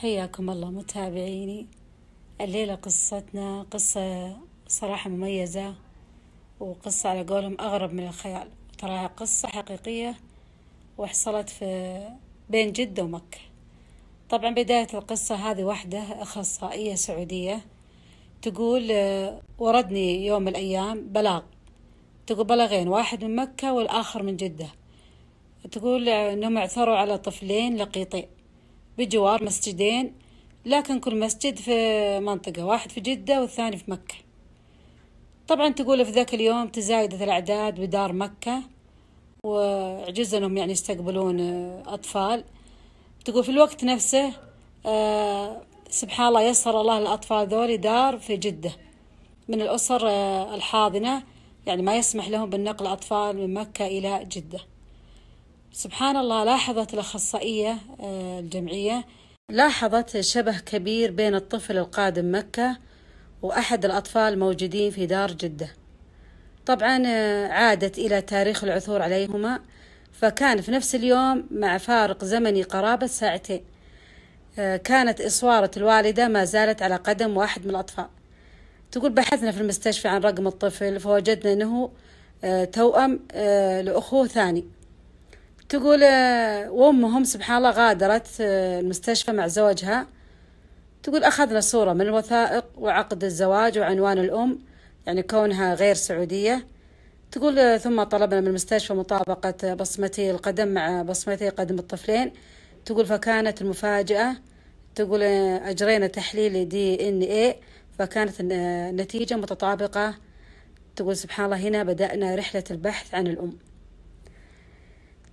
حياكم الله متابعيني الليلة قصتنا قصة صراحة مميزة وقصة على قولهم أغرب من الخيال تراها قصة حقيقية وحصلت في بين جدة ومكة طبعا بداية القصة هذه واحدة أخصائية سعودية تقول آه، وردني يوم من الأيام بلاغ تقول بلاغين واحد من مكة والآخر من جدة تقول آه، أنهم اعثروا على طفلين لقيطين بجوار مسجدين لكن كل مسجد في منطقة واحد في جدة والثاني في مكة طبعا تقول في ذاك اليوم تزايدت الأعداد بدار مكة وعجز أنهم يعني يستقبلون آه، أطفال تقول في الوقت نفسه آه سبحان الله يسر الله للأطفال ذولي دار في جدة من الأسر آه الحاضنة يعني ما يسمح لهم بالنقل أطفال من مكة إلى جدة سبحان الله لاحظت الأخصائية آه، الجمعية لاحظت شبه كبير بين الطفل القادم مكة وأحد الأطفال موجودين في دار جدة طبعا آه، عادت إلى تاريخ العثور عليهما فكان في نفس اليوم مع فارق زمني قرابة ساعتين آه، كانت إصوارة الوالدة ما زالت على قدم واحد من الأطفال تقول بحثنا في المستشفى عن رقم الطفل فوجدنا أنه توأم لأخوه ثاني تقول آه، وامهم سبحان الله غادرت آه، المستشفى مع زوجها تقول أخذنا صورة من الوثائق وعقد الزواج وعنوان الأم يعني كونها غير سعودية تقول آه، ثم طلبنا من المستشفى مطابقة بصمتي القدم مع بصمتي قدم الطفلين تقول فكانت المفاجأة تقول أجرينا تحليل دي إن إيه فكانت النتيجة متطابقة تقول سبحان الله هنا بدأنا رحلة البحث عن الأم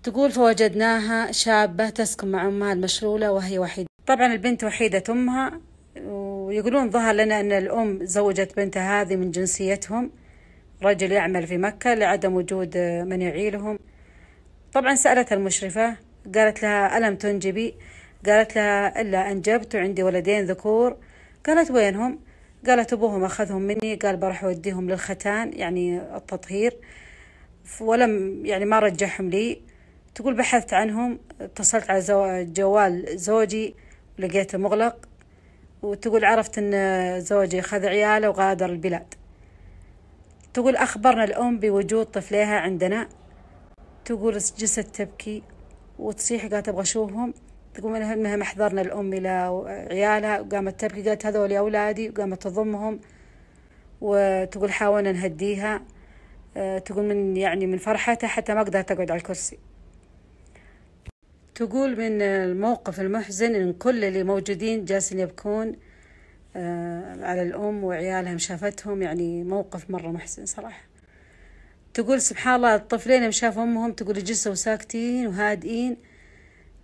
تقول فوجدناها شابة تسكن مع أمها المشلولة وهي وحيدة طبعا البنت وحيدة أمها ويقولون ظهر لنا أن الأم زوجت بنتها هذه من جنسيتهم رجل يعمل في مكة لعدم وجود من يعيلهم طبعا سألت المشرفة قالت لها ألم تنجبي قالت لها إلا أنجبت وعندي ولدين ذكور قالت وينهم قالت أبوهم أخذهم مني قال بروح أوديهم للختان يعني التطهير ولم يعني ما رجعهم لي تقول بحثت عنهم اتصلت على زو... جوال زوجي لقيته مغلق وتقول عرفت أن زوجي اخذ عياله وغادر البلاد تقول أخبرنا الأم بوجود طفليها عندنا تقول جلست تبكي وتصيح قالت أبغى أشوفهم تقول المهم أحضرنا الأم إلى عيالها وقامت تبكي قالت هذول أولادي وقامت تضمهم وتقول حاولنا نهديها أه، تقول من يعني من فرحتها حتى ما قدرت أقعد على الكرسي تقول من الموقف المحزن إن كل اللي موجودين جالسين يبكون آه، على الأم وعيالها مشافتهم يعني موقف مرة محزن صراحة تقول سبحان الله الطفلين مشاف أمهم تقول جلسوا ساكتين وهادئين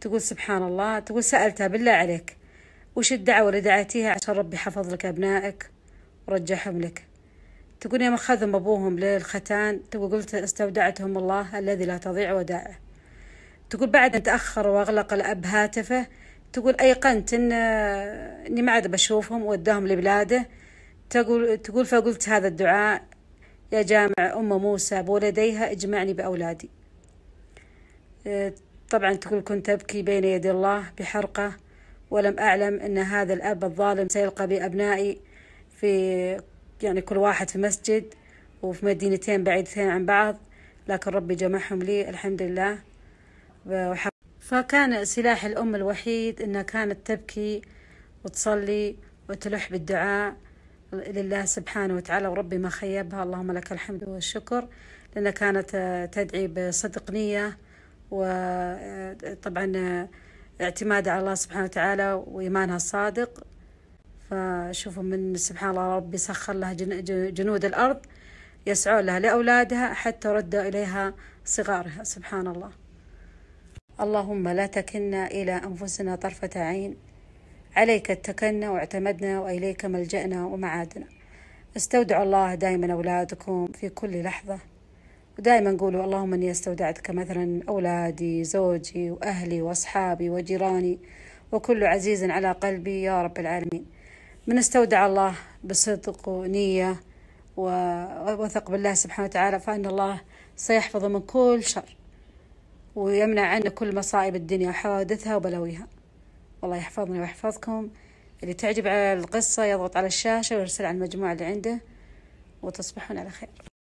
تقول سبحان الله تقول سألتها بالله عليك وش الدعوة اللي دعيتيها عشان ربي حفظ لك أبنائك ورجعهم لك تقول يوم أخذهم أبوهم للختان تقول قلت استودعتهم الله الذي لا تضيع ودائعه تقول بعد أن تأخر وأغلق الأب هاتفه تقول أيقنت إن إني ما عاد بشوفهم ووداهم لبلاده تقول تقول فقلت هذا الدعاء يا جامع أم موسى بولديها اجمعني بأولادي طبعا تقول كنت أبكي بين يدي الله بحرقة ولم أعلم أن هذا الأب الظالم سيلقى بأبنائي في يعني كل واحد في مسجد وفي مدينتين بعيدتين عن بعض لكن ربي جمعهم لي الحمد لله فكان سلاح الأم الوحيد أنها كانت تبكي وتصلي وتلح بالدعاء لله سبحانه وتعالى وربي ما خيبها اللهم لك الحمد والشكر لأنها كانت تدعي بصدق نية وطبعا اعتماد على الله سبحانه وتعالى وإيمانها الصادق فشوفوا من سبحان الله ربي سخر لها جنود الأرض يسعون لها لأولادها حتى ردوا إليها صغارها سبحان الله اللهم لا تكلنا إلى أنفسنا طرفة عين عليك اتكلنا واعتمدنا وإليك ملجأنا ومعادنا استودع الله دائما أولادكم في كل لحظة ودائما قولوا اللهم إني استودعتك مثلا أولادي زوجي وأهلي وأصحابي وجيراني وكل عزيز على قلبي يا رب العالمين من استودع الله بصدق ونية ووثق بالله سبحانه وتعالى فإن الله سيحفظه من كل شر ويمنع عنا كل مصائب الدنيا وحوادثها وبلاويها الله يحفظني ويحفظكم اللي تعجب على القصة يضغط على الشاشة ويرسل على المجموعة اللي عنده وتصبحون على خير